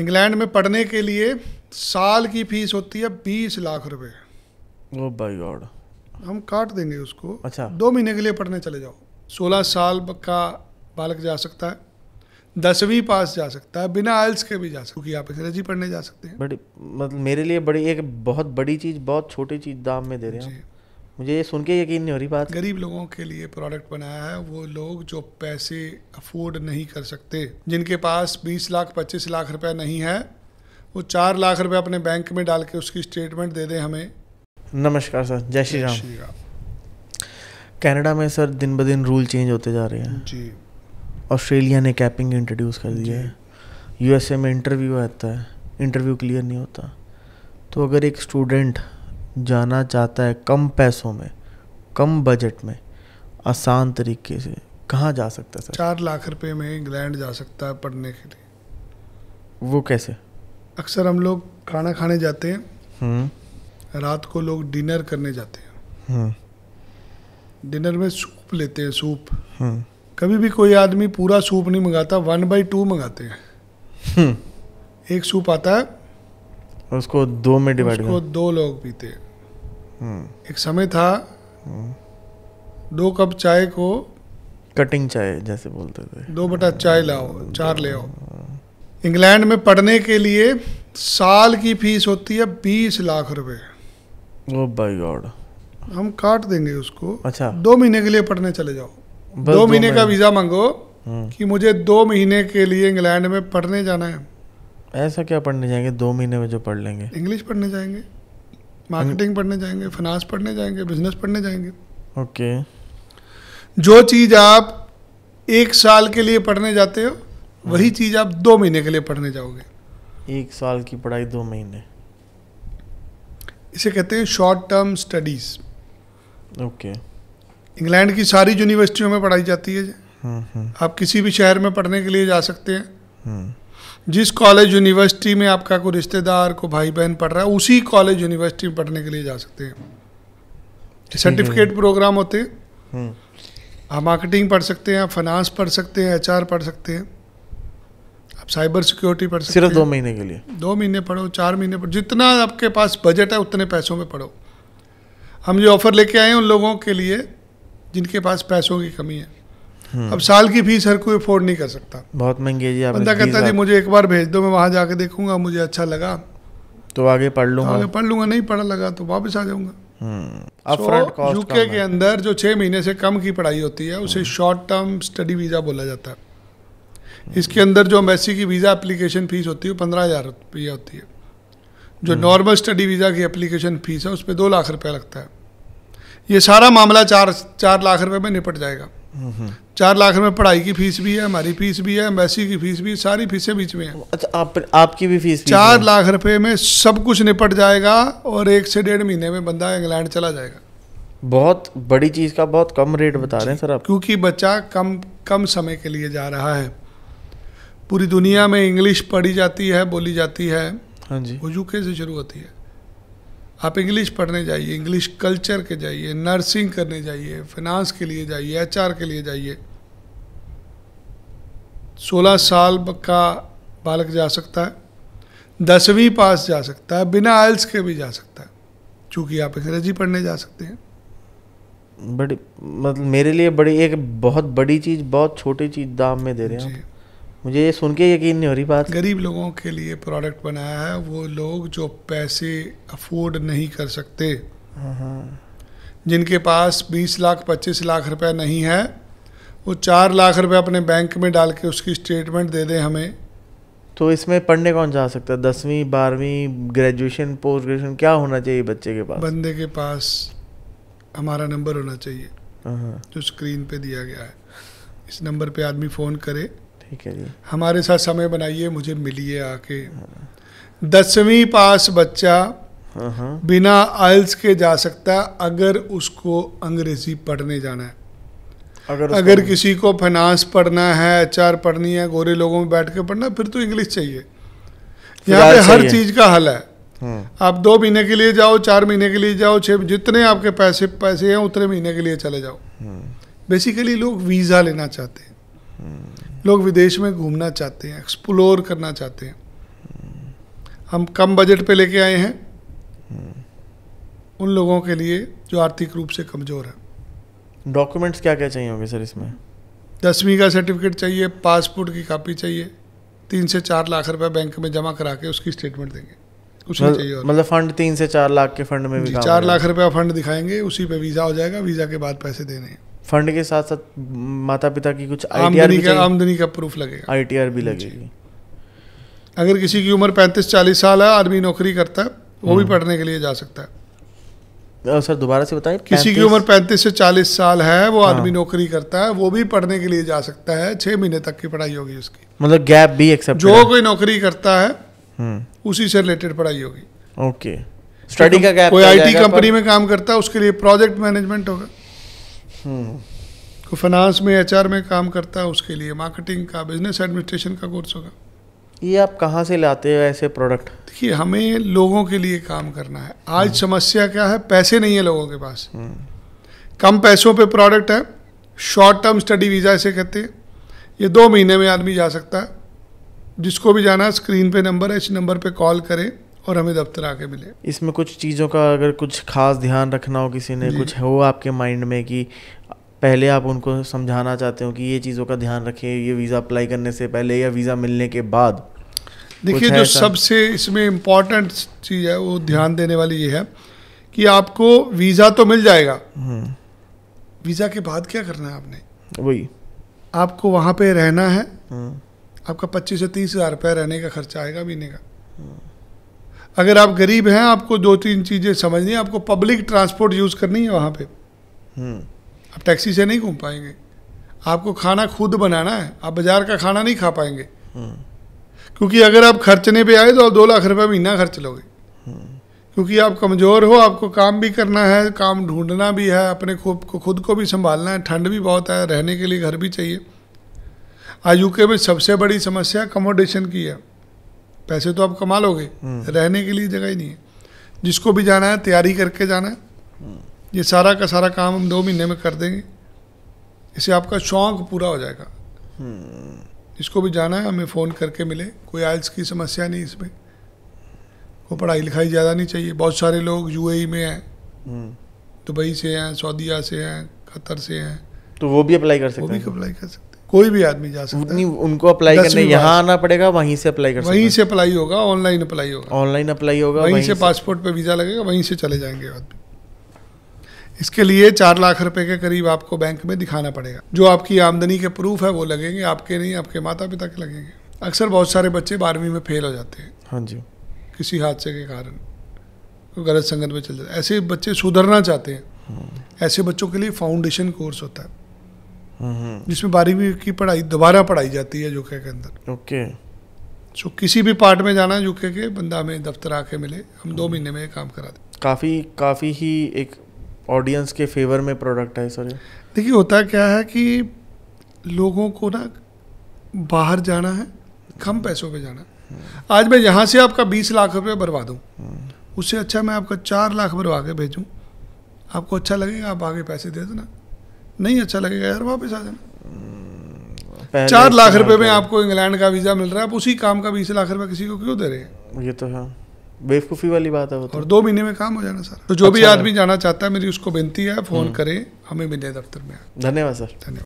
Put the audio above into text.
England में पढ़ने के लिए साल की फीस होती है बीस लाख रुपए ओ भाई गॉड हम काट देंगे उसको अच्छा दो महीने के लिए पढ़ने चले जाओ सोलह साल का बालक जा सकता है दसवीं पास जा सकता है बिना आयल्स के भी जा सकते क्योंकि आप अंग्रेजी पढ़ने जा सकते हैं बड़ी मतलब मेरे लिए बड़ी एक बहुत बड़ी चीज़ बहुत छोटी चीज़ दाम में दे रहे हैं मुझे ये सुन के यकीन नहीं हो रही बात गरीब लोगों के लिए प्रोडक्ट बनाया है वो लोग जो पैसे अफोर्ड नहीं कर सकते जिनके पास 20 लाख 25 लाख रुपया नहीं है वो चार लाख रुपए अपने बैंक में डाल के उसकी स्टेटमेंट दे दें हमें नमस्कार सर जय श्री राम कनाडा में सर दिन ब दिन रूल चेंज होते जा रहे हैं जी ऑस्ट्रेलिया ने कैपिंग इंट्रोड्यूस कर दिया है यूएसए में इंटरव्यू आता है इंटरव्यू क्लियर नहीं होता तो अगर एक स्टूडेंट जाना चाहता है कम पैसों में कम बजट में आसान तरीके से कहाँ जा सकता है सर चार लाख रुपए में इंग्लैंड जा सकता है पढ़ने के लिए वो कैसे अक्सर हम लोग खाना खाने जाते हैं हम्म। रात को लोग डिनर करने जाते हैं हम्म। डिनर में सूप लेते हैं सूप हम्म। कभी भी कोई आदमी पूरा सूप नहीं मंगाता वन बाई टू मंगाते हैं एक सूप आता है उसको दो में डिवाइड उसको दो लोग पीते हैं एक समय था दो कप चाय को कटिंग चाय जैसे बोलते थे दो बटा चाय लाओ चार ले आओ इंग्लैंड में पढ़ने के लिए साल की फीस होती है बीस लाख रुपए बाय oh गॉड हम काट देंगे उसको अच्छा दो महीने के लिए पढ़ने चले जाओ दो, दो महीने का वीज़ा मांगो हम्म। कि मुझे दो महीने के लिए इंग्लैंड में पढ़ने जाना है ऐसा क्या पढ़ने जाएंगे दो महीने में जो पढ़ लेंगे इंग्लिश पढ़ने जाएंगे मार्केटिंग पढ़ने जाएंगे फाइनेंस पढ़ने जाएंगे बिजनेस पढ़ने जाएंगे ओके जो चीज़ आप एक साल के लिए पढ़ने जाते हो वही हाँ। चीज़ आप दो महीने के लिए पढ़ने जाओगे एक साल की पढ़ाई दो महीने इसे कहते हैं short term studies okay England की सारी यूनिवर्सिटियों में पढ़ाई जाती है हम्म, हम्म। आप किसी भी शहर में पढ़ने के लिए जा सकते हैं हम्म। जिस कॉलेज यूनिवर्सिटी में आपका कोई रिश्तेदार को भाई बहन पढ़ रहा है उसी कॉलेज यूनिवर्सिटी में पढ़ने के लिए जा सकते हैं हम्म। सर्टिफिकेट प्रोग्राम होते हैं हम्म। आप मार्केटिंग पढ़ सकते हैं फाइनेंस पढ़ सकते हैं एच पढ़ सकते हैं आप साइबर सिक्योरिटी पढ़ सकते हैं सिर्फ दो महीने के लिए दो महीने पढ़ो चार महीने पढ़ो जितना आपके पास बजट है उतने पैसों में पढ़ो हम जो ऑफ़र लेके आए हैं उन लोगों के लिए जिनके पास पैसों की कमी है हम्म। अब साल की फीस हर कोई अफोर्ड नहीं कर सकता बहुत महंगी है जी बंदा कहता जी मुझे एक बार भेज दो मैं वहाँ जाके देखूंगा मुझे अच्छा लगा तो आगे पढ़ लूंगा आगे पढ़ लूंगा नहीं पढ़ा लगा तो वापस आ जाऊंगा यूके हम्म, के अंदर जो छह महीने से कम की पढ़ाई होती है उसे शॉर्ट टर्म स्टडी वीज़ा बोला जाता है इसके अंदर जो एमएससी की वीज़ा एप्लीकेशन फ़ीस होती है पंद्रह हज़ार रुपया होती है जो नॉर्मल स्टडी वीज़ा की एप्लीकेशन फ़ीस है उस पर दो लाख रुपया लगता है ये सारा मामला चार चार लाख रुपये में निपट जाएगा चार लाख रुपए पढ़ाई की फीस भी है हमारी फीस भी है एम्बेसी की फीस भी सारी फीसें बीच में है अच्छा आप आपकी भी फीस चार लाख रुपए में सब कुछ निपट जाएगा और एक से डेढ़ महीने में बंदा इंग्लैंड चला जाएगा बहुत बड़ी चीज़ का बहुत कम रेट बता रहे हैं सर आप क्योंकि बच्चा कम कम समय के लिए जा रहा है पूरी दुनिया में इंग्लिश पढ़ी जाती है बोली जाती है हाँ जी वो यूके से शुरू होती है आप इंग्लिश पढ़ने जाइए इंग्लिश कल्चर के जाइए नर्सिंग करने जाइए फिनांस के लिए जाइए एचआर के लिए जाइए 16 साल का बालक जा सकता है दसवीं पास जा सकता है बिना आयल्स के भी जा सकता है चूँकि आप अंग्रेजी पढ़ने जा सकते हैं बड़ी मतलब मेरे लिए बड़ी एक बहुत बड़ी चीज़ बहुत छोटी चीज़ दाम में दे रहे हैं मुझे ये सुन के यकीन नहीं हो रही बात गरीब लोगों के लिए प्रोडक्ट बनाया है वो लोग जो पैसे अफोर्ड नहीं कर सकते हाँ। जिनके पास बीस लाख पच्चीस लाख रुपया नहीं है वो चार लाख रुपए अपने बैंक में डाल के उसकी स्टेटमेंट दे दें हमें तो इसमें पढ़ने कौन जा सकता है दसवीं बारहवीं ग्रेजुएशन पोस्ट ग्रेजुएशन क्या होना चाहिए बच्चे के पास बंदे के पास हमारा नंबर होना चाहिए हाँ। जो स्क्रीन पे दिया गया है इस नंबर पे आदमी फ़ोन करे ठीक है जी हमारे साथ समय बनाइए मुझे मिलिए आके दसवीं पास बच्चा हाँ, हाँ। बिना आयल्स के जा सकता अगर उसको अंग्रेजी पढ़ने जाना है अगर अगर किसी को फाइनेंस पढ़ना है एच पढ़नी है गोरे लोगों में बैठ के पढ़ना फिर तो इंग्लिश चाहिए यहाँ पे हर चीज़ का हल है हाँ। आप दो महीने के लिए जाओ चार महीने के लिए जाओ छह जितने आपके पैसे पैसे हैं उतने महीने के लिए चले जाओ बेसिकली लोग वीज़ा लेना चाहते हैं लोग विदेश में घूमना चाहते हैं एक्सप्लोर करना चाहते हैं हम कम बजट पे लेके आए हैं उन लोगों के लिए जो आर्थिक रूप से कमज़ोर है डॉक्यूमेंट्स क्या क्या चाहिए होंगे सर इसमें दसवीं का सर्टिफिकेट चाहिए पासपोर्ट की कापी चाहिए तीन से चार लाख रुपए बैंक में जमा करा के उसकी स्टेटमेंट देंगे उसमें मतलब चाहिए मतलब फंड तीन से चार लाख के फंड में भी चार लाख रुपया फंड दिखाएंगे उसी पे वीज़ा हो जाएगा वीज़ा के बाद पैसे देने हैं फंड के साथ साथ माता पिता की कुछ का आमदनी का प्रूफ लगेगा आईटीआर भी लगेगी अगर किसी की उम्र पैंतीस चालीस साल है आदमी नौकरी करता है वो भी हम्म। पढ़ने के लिए जा सकता है सर दोबारा से बताएं किसी की उम्र पैंतीस से चालीस साल है वो हाँ। आदमी नौकरी करता है वो भी पढ़ने के लिए जा सकता है छह महीने तक की पढ़ाई होगी उसकी मतलब गैप भी एक्सेप्ट जो कोई नौकरी करता है हम्म। उसी से रिलेटेड पढ़ाई होगी ओके स्टडी का गैप कोई आईटी कंपनी में काम करता है उसके लिए प्रोजेक्ट मैनेजमेंट होगा को हम्म। फाइनेंस में एचआर में काम करता है उसके लिए मार्केटिंग का बिजनेस एडमिनिस्ट्रेशन का कोर्स होगा ये आप कहाँ से लाते हो ऐसे प्रोडक्ट देखिए हमें लोगों के लिए काम करना है आज हम्म। समस्या क्या है पैसे नहीं है लोगों के पास हम्म। कम पैसों पे प्रोडक्ट है शॉर्ट टर्म स्टडी वीज़ा ऐसे कहते हैं ये दो महीने में आदमी जा सकता है जिसको भी जाना स्क्रीन पे नंबर है इस नंबर पे कॉल करें और हमें दफ्तर आके मिले इसमें कुछ चीज़ों का अगर कुछ खास ध्यान रखना हो किसी ने कुछ हो आपके माइंड में कि पहले आप उनको समझाना चाहते हो कि ये चीज़ों का ध्यान रखें ये वीज़ा अप्लाई करने से पहले या वीज़ा मिलने के बाद देखिए जो सबसे इसमें इम्पॉर्टेंट चीज़ है वो ध्यान देने वाली ये है कि आपको वीज़ा तो मिल जाएगा हम्म। वीज़ा के बाद क्या करना है आपने वही आपको वहाँ पे रहना है हम्म। आपका पच्चीस से तीस हज़ार रुपये रहने का खर्चा आएगा महीने का हम्म। अगर आप गरीब हैं आपको दो तीन चीज़ें समझनी है आपको पब्लिक ट्रांसपोर्ट यूज़ करनी है वहाँ पे हम्म। आप टैक्सी से नहीं घूम पाएंगे आपको खाना खुद बनाना है आप बाजार का खाना नहीं खा पाएंगे हम्म। क्योंकि अगर आप खर्चने पे आए तो आप दो लाख रुपये महीना खर्च लोगे हम्म। क्योंकि आप कमज़ोर हो आपको काम भी करना है काम ढूंढना भी है अपने खुद को खुद को भी संभालना है ठंड भी बहुत है रहने के लिए घर भी चाहिए आज यूके में सबसे बड़ी समस्या कमोडेशन की है पैसे तो आप कमा लोगे रहने के लिए जगह ही नहीं है जिसको भी जाना है तैयारी करके जाना है ये सारा का सारा काम हम दो महीने में कर देंगे इससे आपका शौक पूरा हो जाएगा जिसको भी जाना है हमें फ़ोन करके मिले कोई आयल्स की समस्या नहीं इसमें वो पढ़ाई लिखाई ज़्यादा नहीं चाहिए बहुत सारे लोग यू में हैं हम्म। दुबई से हैं सऊदीया से हैं कतर से हैं तो वो भी अप्लाई कर सकते हैं वो भी अप्लाई कर सकते हैं कोई भी आदमी जा सकता है उनको अप्लाई करने यहाँ आना पड़ेगा वहीं से अप्लाई कर वहीं से अप्लाई होगा ऑनलाइन अप्लाई होगा ऑनलाइन अप्लाई होगा वहीं से पासपोर्ट पे वीज़ा लगेगा वहीं से चले जाएंगे आदमी इसके लिए चार लाख रुपए के करीब आपको बैंक में दिखाना पड़ेगा जो आपकी आमदनी के प्रूफ है वो लगेंगे आपके नहीं आपके माता पिता के लगेंगे अक्सर बहुत सारे बच्चे बारहवीं में फेल हो जाते हैं हाँ जी किसी हादसे के कारण तो गलत संगत में चल जाते ऐसे बच्चे सुधरना चाहते हैं हाँ। ऐसे बच्चों के लिए फाउंडेशन कोर्स होता है हम्म। जिसमें बारहवीं की पढ़ाई दोबारा पढ़ाई जाती है यूके के अंदर ओके सो किसी भी पार्ट में जाना यूके के बंदा हमें दफ्तर आके मिले हम दो हम्म। महीने में काम करा दें काफ़ी काफ़ी ही एक ऑडियंस के फेवर में प्रोडक्ट है सॉरी देखिए होता क्या है कि लोगों को ना बाहर जाना है कम हम्म। पैसों पे जाना आज मैं यहाँ से आपका बीस लाख रुपये बर्बाद हूँ उससे अच्छा मैं आपका चार लाख बर्वा के भेजूँ आपको अच्छा लगेगा आप आगे पैसे दे देना नहीं अच्छा लगेगा यार वापस आ जाना हम्म, चार लाख रुपए में आपको इंग्लैंड का वीजा मिल रहा है आप उसी काम का बीस लाख रुपए किसी को क्यों दे रहे हैं ये तो है बेवकूफ़ी वाली बात है वो तो। और दो महीने में काम हो जाना सर तो जो अच्छा भी आदमी जाना चाहता है मेरी उसको बेनती है फ़ोन हम्म। करें हमें मिले दफ्तर में धन्यवाद सर धन्यवाद